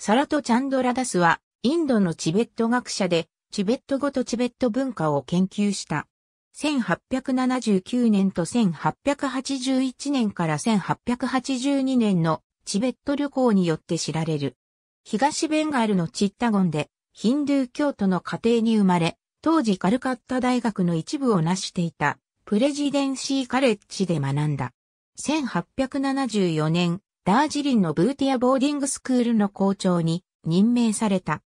サラト・チャンドラダスは、インドのチベット学者で、チベット語とチベット文化を研究した。1879年と1881年から1882年のチベット旅行によって知られる。東ベンガルのチッタゴンで、ヒンドゥー教徒の家庭に生まれ、当時カルカッタ大学の一部を成していた、プレジデンシーカレッジで学んだ。1874年、ダージリンのブーティアボーディングスクールの校長に任命された。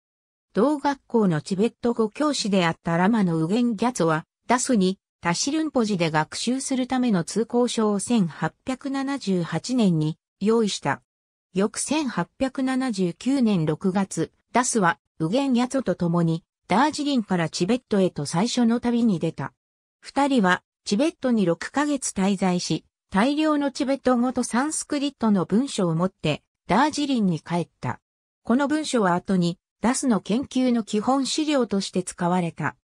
同学校のチベット語教師であったラマのウゲン・ギャツは、ダスにタシルンポジで学習するための通行証を1878年に用意した。翌1879年6月、ダスはウゲン・ギャツと共にダージリンからチベットへと最初の旅に出た。二人はチベットに6ヶ月滞在し、大量のチベット語とサンスクリットの文書を持って、ダージリンに帰った。この文書は後に、ダスの研究の基本資料として使われた。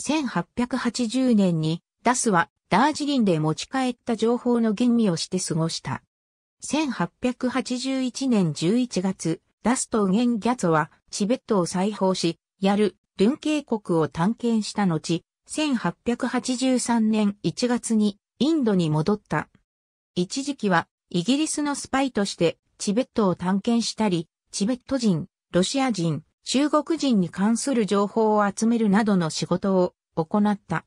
1880年に、ダスはダージリンで持ち帰った情報の吟味をして過ごした。1881年11月、ダスとゲン・ギャツはチベットを再訪し、やる、ルン渓谷を探検した後、1883年1月にインドに戻った。一時期はイギリスのスパイとしてチベットを探検したり、チベット人、ロシア人、中国人に関する情報を集めるなどの仕事を行った。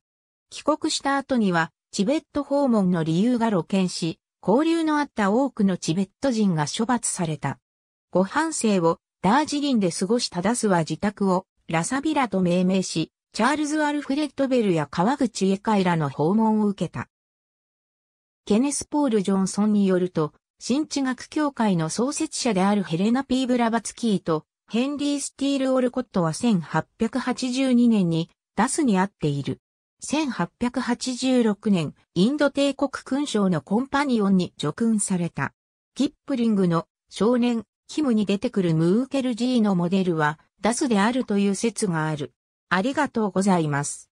帰国した後にはチベット訪問の理由が露見し、交流のあった多くのチベット人が処罰された。ご半生をダージリンで過ごしたダスは自宅をラサビラと命名し、チャールズ・アルフレッド・ベルや川口エカイらの訪問を受けた。ケネス・ポール・ジョンソンによると、新知学協会の創設者であるヘレナ・ピー・ブラバツキーとヘンリー・スティール・オルコットは1882年にダスに会っている。1886年、インド帝国勲章のコンパニオンに叙勲された。キップリングの少年、キムに出てくるムーケルジーのモデルはダスであるという説がある。ありがとうございます。